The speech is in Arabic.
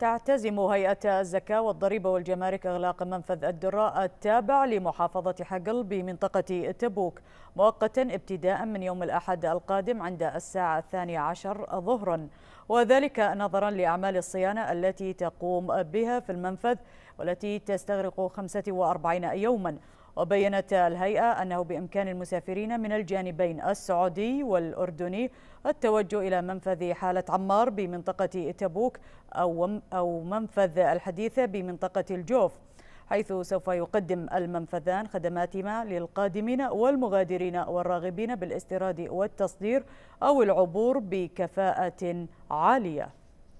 تعتزم هيئة الزكاة والضريبة والجمارك إغلاق منفذ الدراء التابع لمحافظة حقل بمنطقة تبوك مؤقتا ابتداء من يوم الأحد القادم عند الساعة الثانية عشر ظهرا وذلك نظرا لأعمال الصيانة التي تقوم بها في المنفذ والتي تستغرق 45 يوما وبينت الهيئة أنه بإمكان المسافرين من الجانبين السعودي والأردني التوجه إلى منفذ حالة عمار بمنطقة تبوك أو, أو منفذ الحديثة بمنطقة الجوف حيث سوف يقدم المنفذان خدماتهما للقادمين والمغادرين والراغبين بالاستيراد والتصدير أو العبور بكفاءة عالية